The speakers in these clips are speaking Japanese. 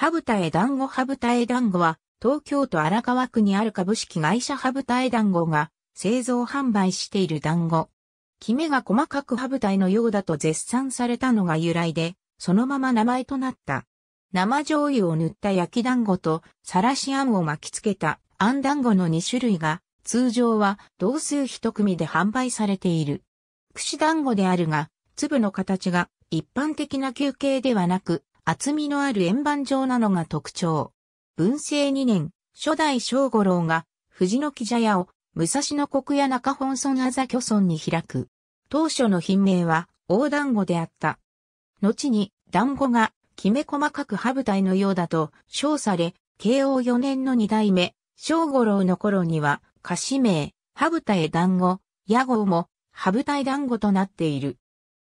ハブタエ団子ハブタエ団子は、東京都荒川区にある株式会社ハブタエ団子が製造販売している団子。キメが細かくハブタエのようだと絶賛されたのが由来で、そのまま名前となった。生醤油を塗った焼き団子と、サラシアンを巻きつけたあん団子の2種類が、通常は同数1組で販売されている。串団子であるが、粒の形が一般的な休憩ではなく、厚みのある円盤状なのが特徴。文政2年、初代正五郎が、藤の木茶屋を、武蔵野国屋中本村あざ巨村に開く。当初の品名は、大団子であった。後に、団子が、きめ細かく羽舞台のようだと、称され、慶応4年の二代目、正五郎の頃には、歌詞名、羽舞台団子、屋号も、羽舞台団子となっている。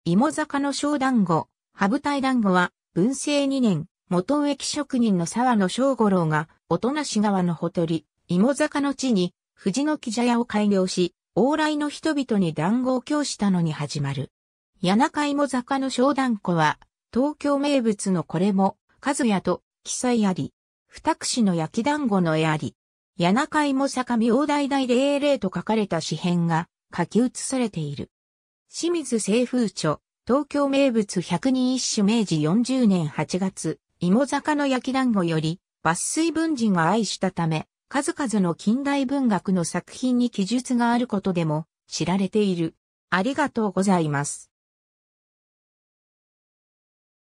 芋坂の小団子、羽舞台団子は、文政2年、元植木職人の沢野正五郎が、音無川のほとり、芋坂の地に、藤の木茶屋を開業し、往来の人々に団子を供したのに始まる。谷中芋坂の小団子は、東京名物のこれも、数屋と、記載あり。二串の焼き団子の絵あり。谷中芋坂明大大英霊と書かれた詩編が書き写されている。清水清風著、東京名物百人一首明治40年8月、芋坂の焼き団子より、抜粋文人が愛したため、数々の近代文学の作品に記述があることでも知られている。ありがとうございます。